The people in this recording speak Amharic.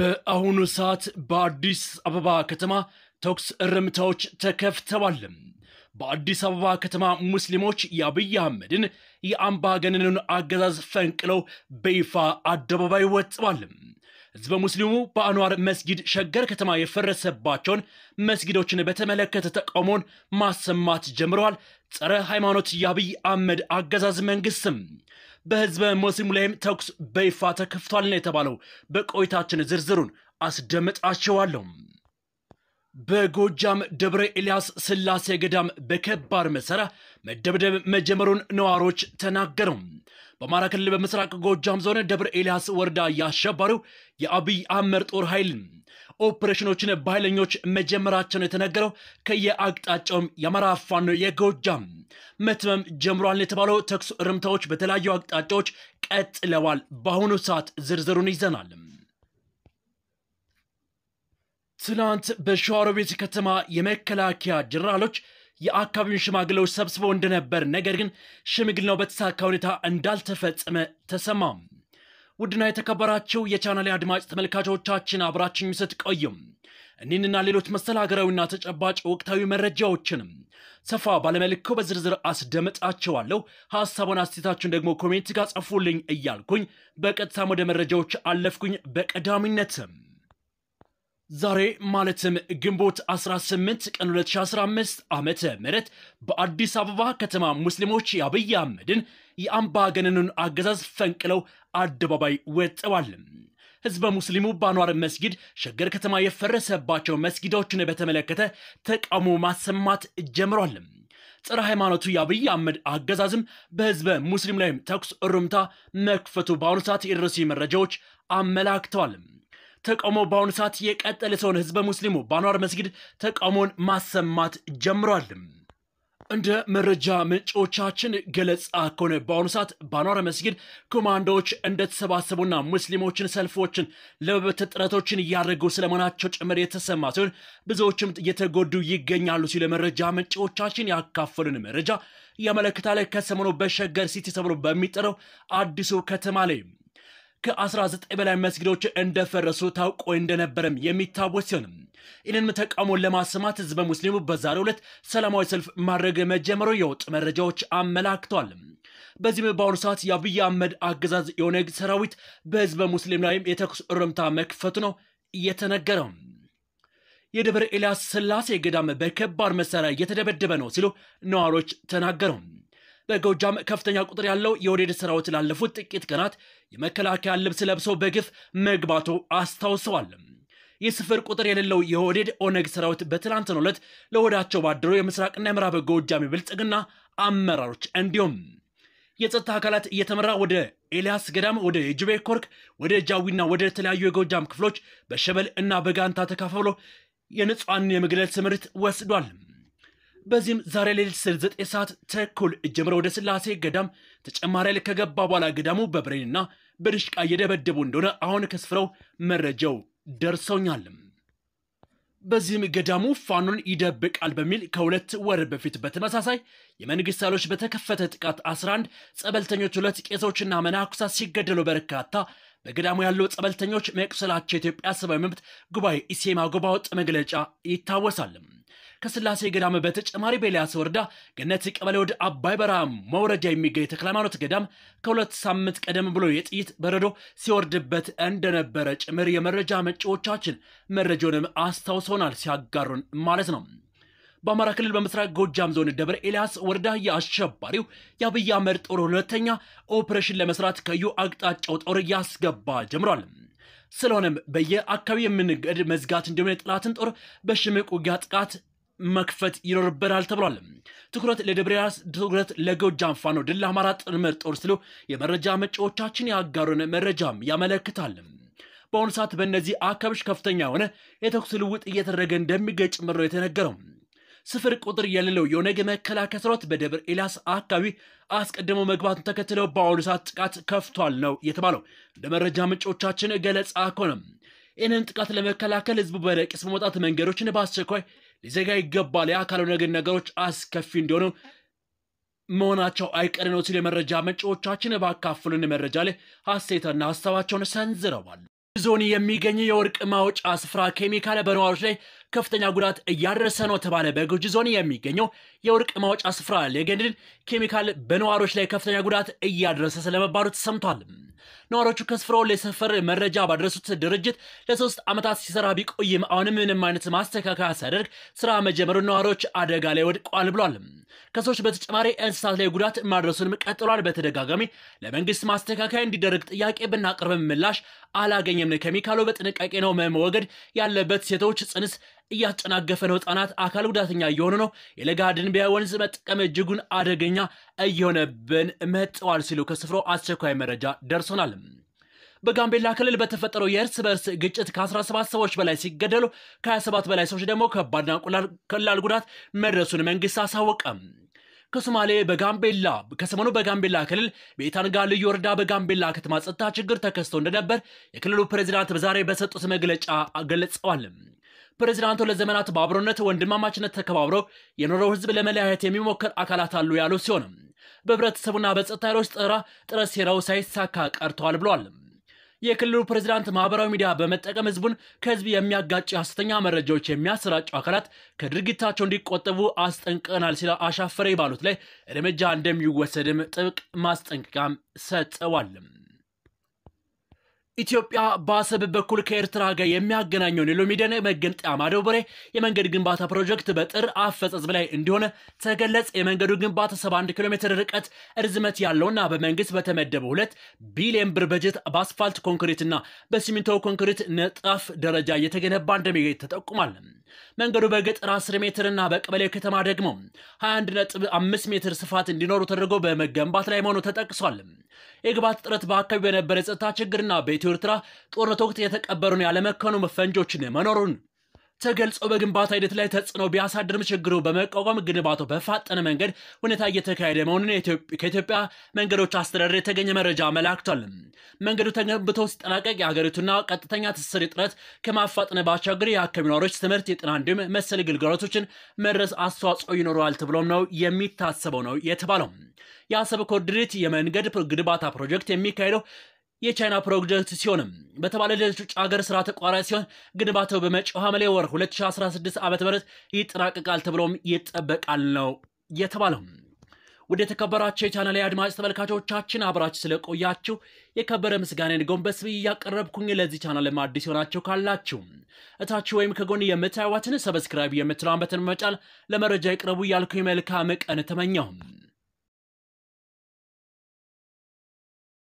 በአሁኑ ሰዓት በአዲስ አበባ ከተማ ተኩስ እርምታዎች ተከፍተዋል። በአዲስ አበባ ከተማ ሙስሊሞች የአብይ አህመድን የአምባገነኑን አገዛዝ ፈንቅለው በይፋ አደባባይ ወጥተዋል። ህዝበ ሙስሊሙ በአንዋር መስጊድ ሸገር ከተማ የፈረሰባቸውን መስጊዶችን በተመለከተ ተቃውሞን ማሰማት ጀምረዋል። ጸረ ሃይማኖት የአብይ አህመድ አገዛዝ መንግስትም በህዝበ ሙስሊሙ ላይም ተኩስ በይፋ ተከፍቷል ነው የተባለው። በቆይታችን ዝርዝሩን አስደምጣችኋለሁ። በጎጃም ደብረ ኤልያስ ስላሴ ገዳም በከባድ መሳሪያ መደብደብ መጀመሩን ነዋሪዎች ተናገሩ። በአማራ ክልል በምስራቅ ጎጃም ዞን ደብረ ኤልያስ ወረዳ ያሸባሪው የአብይ አህመድ ጦር ኃይል ኦፕሬሽኖችን በኃይለኞች መጀመራቸው ነው የተነገረው። ከየአቅጣጫውም የአማራ ፋኖ የጎጃም መትመም ጀምሯል የተባለው ተኩስ እርምታዎች በተለያዩ አቅጣጫዎች ቀጥለዋል። በአሁኑ ሰዓት ዝርዝሩን ይዘናል። ትናንት በሸዋሮቤት ከተማ የመከላከያ ጀነራሎች የአካባቢውን ሽማግሌዎች ሰብስበው እንደነበር ነገር ግን ሽምግልናው በተሳካ ሁኔታ እንዳልተፈጸመ ተሰማም። ውድና የተከበራቸው የቻናሌ አድማጭ ተመልካቾቻችን አብራችን ሚሰጥ ቆይም እኒህንና ሌሎች መሰል ሀገራዊና ተጨባጭ ወቅታዊ መረጃዎችንም ሰፋ ባለመልኩ በዝርዝር አስደምጣቸዋለሁ። ሀሳቡን አስተያየታችሁን ደግሞ ኮሜንት ጋር ጻፉልኝ እያልኩኝ በቀጥታም ወደ መረጃዎች አለፍኩኝ። በቀዳሚነትም ዛሬ ማለትም ግንቦት 18 ቀን 2015 ዓመተ ምህረት በአዲስ አበባ ከተማ ሙስሊሞች የአብይ አህመድን የአምባገነኑን አገዛዝ ፈንቅለው አደባባይ ወጥተዋል። ህዝበ ሙስሊሙ ባኗር መስጊድ ሸገር ከተማ የፈረሰባቸው መስጊዶችን በተመለከተ ተቃውሞ ማሰማት ጀምሯል። ጸረ ሃይማኖቱ የአብይ አህመድ አገዛዝም በህዝበ ሙስሊም ላይም ተኩስ እሩምታ መክፈቱ በአሁኑ ሰዓት የደረሱ መረጃዎች አመላክተዋል። ተቃውሞ በአሁኑ ሰዓት የቀጠለ ሲሆን ህዝበ ሙስሊሙ በአንዋር መስጊድ ተቃውሞን ማሰማት ጀምሯል። እንደ መረጃ ምንጮቻችን ገለጻ ከሆነ በአሁኑ ሰዓት በአንዋር መስጊድ ኮማንዶዎች እንደተሰባሰቡና ሙስሊሞችን ሰልፎችን ለመበተን ጥረቶችን እያደረጉ ስለመሆናቸው ጭምር የተሰማ ሲሆን ብዙዎችም እየተጎዱ ይገኛሉ ሲሉ መረጃ ምንጮቻችን ያካፈሉን መረጃ ያመለክታል። ከሰሞኑ በሸገር ሲቲ ተብሎ በሚጠራው አዲሱ ከተማ ላይ ከ19 በላይ መስጊዶች እንደፈረሱ ታውቆ እንደነበረም የሚታወስ ሲሆንም ይህንም ተቃውሞን ለማሰማት ህዝበ ሙስሊሙ በዛሬው ዕለት ሰላማዊ ሰልፍ ማድረግ መጀመሩ የወጥ መረጃዎች አመላክተዋል። በዚህም በአሁኑ ሰዓት የአብይ አህመድ አገዛዝ የኦነግ ሰራዊት በህዝበ ሙስሊም ላይም የተኩስ እርምታ መክፈቱ ነው እየተነገረው። የደብረ ኤልያስ ስላሴ ገዳም በከባድ መሳሪያ እየተደበደበ ነው ሲሉ ነዋሪዎች ተናገረው። በጎጃም ከፍተኛ ቁጥር ያለው የኦህዴድ ሰራዊት ላለፉት ጥቂት ቀናት የመከላከያ ልብስ ለብሶ በግፍ መግባቱ አስታውሰዋል። ይህ ስፍር ቁጥር የሌለው የወዴድ ኦነግ ሰራዊት በትናንትናው ዕለት ለወዳቸው ባደሩ የምስራቅና የምዕራብ ጎጃም ብልጽግና አመራሮች እንዲሁም የጸጥታ አካላት እየተመራ ወደ ኤልያስ ገዳም፣ ወደ ጅቤ ኮርክ፣ ወደ ጃዊና ወደ ተለያዩ የጎጃም ክፍሎች በሸበል እና በጋንታ ተካፍሎ የንጹሐን የመግደል ስምሪት ወስዷል። በዚህም ዛሬ ሌሊት ስር ዘጠኝ ሰዓት ተኩል ጀምሮ ወደ ስላሴ ገዳም ተጨማሪ ኃይል ከገባ በኋላ ገዳሙ በብሬንና በድሽቃ እየደበደቡ እንደሆነ አሁን ከስፍረው መረጃው ደርሰውኛል። በዚህም ገዳሙ ፋኖን ይደብቃል በሚል ከሁለት ወር በፊት በተመሳሳይ የመንግስት ኃይሎች በተከፈተ ጥቃት 11 ጸበልተኞች፣ ሁለት ቄሶችና መናኩሳት ሲገደሉ በርካታ በገዳሙ ያለው ጸበልተኞች መቁሰላቸው የኢትዮጵያ ሰብአዊ መብት ጉባኤ ኢሴማ ጉባኤ ወጥ መግለጫ ይታወሳል። ከስላሴ ገዳም በተጨማሪ በኤልያስ ወረዳ ገነት ቀበሌ ወደ አባይ በረሃ መውረጃ የሚገኝ ተክለ ሃይማኖት ገዳም ከሁለት ሳምንት ቀደም ብሎ የጥይት በረዶ ሲወርድበት እንደነበረ ጭምር የመረጃ መጫዎቻችን መረጃውንም አስታውሰውናል ሲያጋሩን ማለት ነው። በአማራ ክልል በምስራቅ ጎጃም ዞን ደብረ ኤልያስ ወረዳ የአሸባሪው የአብይ አህመድ ጦር ሁለተኛ ኦፕሬሽን ለመስራት ከዩ አቅጣጫው ጦር እያስገባ ጀምሯል። ስለሆነም በየአካባቢ የምንገድ መዝጋት እንዲሁም የጠላትን ጦር በሽምቅ ውጊያ ጥቃት መክፈት ይኖርበታል ተብሏል። ትኩረት ለደብረ ኤልያስ፣ ትኩረት ለጎጃም ፋኖ ድል አማራ ጥምር ጦር ሲሉ የመረጃ ምንጮቻችን ያጋሩን መረጃም ያመለክታል። በአሁኑ ሰዓት በእነዚህ አካባቢዎች ከፍተኛ የሆነ የተኩስ ልውጥ እየተደረገ እንደሚገኝ ጭምር ነው የተነገረው። ስፍር ቁጥር የሌለው የኦነግ መከላከያ ሰራዊት በደብረ ኤልያስ አካባቢ አስቀድሞ መግባቱን ተከትለው በአሁኑ ሰዓት ጥቃት ከፍቷል ነው የተባለው። እንደ መረጃ ምንጮቻችን ገለጻ ከሆነም ይህንን ጥቃት ለመከላከል ህዝቡ በረቂስ በመውጣት መንገዶችን በአስቸኳይ ሊዘጋ ይገባል። ያ ካልሆነ ግን ነገሮች አስከፊ እንዲሆኑ መሆናቸው አይቀር ነው ሲል የመረጃ ምንጮቻችን ባካፍሉን መረጃ ላይ ሀሴትና ሀሳባቸውን ሰንዝረዋል። ዞን የሚገኝ የወርቅ ማውጫ ስፍራ ኬሚካል በነዋሪዎች ላይ ከፍተኛ ጉዳት እያደረሰ ነው ተባለ። በጉጂ ዞን የሚገኘው የወርቅ ማውጫ ስፍራ ሌገንድን ኬሚካል በነዋሪዎች ላይ ከፍተኛ ጉዳት እያደረሰ ስለመባሉ ተሰምቷል። ነዋሪዎቹ ከስፍራው ለሰፈር መረጃ ባደረሱት ድርጅት ለሶስት ዓመታት ሲሰራ ቢቆይም አሁን ምንም አይነት ማስተካከያ ሲያደርግ ስራ መጀመሩ ነዋሪዎች አደጋ ላይ ወድቋል ብሏል። ከሰዎች በተጨማሪ እንስሳት ላይ ጉዳት ማድረሱንም ቀጥሏል። በተደጋጋሚ ለመንግስት ማስተካከያ እንዲደረግ ጥያቄ ብናቅርብ ምላሽ አላገኘም። ኬሚካሉ በጥንቃቄ ነው መወገድ ያለበት። ሴቶች ጽንስ እያጨናገፈ ነው። ህጻናት አካል ጉዳተኛ እየሆኑ ነው። የለጋ ድንቢያ ወንዝ መጠቀም እጅጉን አደገኛ እየሆነብን መጥተዋል ሲሉ ከስፍራው አስቸኳይ መረጃ ደርሶናል። በጋምቤላ ክልል በተፈጠረው የእርስ በእርስ ግጭት ከ17 ሰዎች በላይ ሲገደሉ ከ27 በላይ ሰዎች ደግሞ ከባድና ቀላል ጉዳት መድረሱን መንግስት አሳወቀ። ከሶማሌ በጋምቤላ ከሰሞኑ በጋምቤላ ክልል ቤታንጋ ልዩ ወረዳ በጋምቤላ ከተማ ጸጥታ ችግር ተከስቶ እንደነበር የክልሉ ፕሬዚዳንት ዛሬ በሰጡት መግለጫ ገለጸዋል። ፕሬዚዳንቱ ለዘመናት በአብሮነት ወንድማማችነት ተከባብረው የኖረው ህዝብ ለመለያየት የሚሞክር አካላት አሉ ያሉ ሲሆንም በህብረተሰቡና በጸጥታ ኃይሎች ጥራ ጥረት ሴራው ሳይሳካ ቀርተዋል ብሏል። የክልሉ ፕሬዚዳንት ማህበራዊ ሚዲያ በመጠቀም ህዝቡን ከህዝብ የሚያጋጭ ሐሰተኛ መረጃዎች የሚያሰራጩ አካላት ከድርጊታቸው እንዲቆጠቡ አስጠንቅቀናል ሲል አሻፈረ ባሉት ላይ እርምጃ እንደሚወሰድም ጥብቅ ማስጠንቀቂያም ሰጥተዋል። ኢትዮጵያ በአሰብ በኩል ከኤርትራ ጋር የሚያገናኘውን የሎሚደን መገንጠያ ማደበሪያ የመንገድ ግንባታ ፕሮጀክት በጥር አፈጻጸም ላይ እንደሆነ ተገለጸ። የመንገዱ ግንባታ 71 ኪሎ ሜትር ርቀት እርዝመት ያለውና በመንግስት በተመደበ ሁለት ቢሊዮን ብር በጀት በአስፋልት ኮንክሪትና በሲሚንቶ ኮንክሪት ነጣፍ ደረጃ እየተገነባ እንደሚገኝ ተጠቁሟል። መንገዱ በገጠር 10 ሜትርና በቀበሌ ከተማ ደግሞ 21.5 ሜትር ስፋት እንዲኖሩ ተደርጎ በመገንባት ላይ መሆኑ ተጠቅሷል። የግባት ጥረት በአካባቢ በነበረ የጸጥታ ችግርና በኢትዮ ኤርትራ ጦርነት ወቅት የተቀበሩን ያለመከኑ መፈንጆችን መኖሩን ተገልጾ በግንባታ ሂደት ላይ ተጽዕኖ ቢያሳድርም ችግሩ በመቋቋም ግንባታው በፋጠነ መንገድ ሁኔታ እየተካሄደ መሆኑን ከኢትዮጵያ መንገዶች አስተዳደር የተገኘ መረጃ አመላክቷል። መንገዱ ተገንብቶ ሲጠናቀቅ የሀገሪቱና ቀጥተኛ ትስስር ጥረት ከማፋጠን ባሻገር የአካባቢ ነዋሪዎች ትምህርት፣ የጤና እንዲሁም መሰል ግልጋሎቶችን መድረስ አስተዋጽኦ ይኖረዋል ተብሎም ነው የሚታሰበው ነው የተባለው። የአሰብ ኮርድሬት የመንገድ ግንባታ ፕሮጀክት የሚካሄደው የቻይና ፕሮጀክት ሲሆንም በተባለለት ውጭ ሀገር ስራ ተቋራጭ ሲሆን ግንባታው በመጪው ሐምሌ ወር 2016 ዓ ም ይጠናቀቃል ተብሎም ይጠበቃል ነው የተባለው። ወደ የተከበራቸው የቻናል አድማጭ ተመልካቾቻችን አብራችሁ ስለቆያችሁ የከበረ ምስጋናን ጎንበስ ብዬ እያቀረብኩኝ ለዚህ ቻናል አዲስ የሆናችሁ ካላችሁ እታችሁ ወይም ከጎን የምታዩዋትን ሰብስክራይብ የምትለዋን በተን መጫን ለመረጃ ይቅረቡ እያልኩ የመልካም ቀን ተመኘሁ።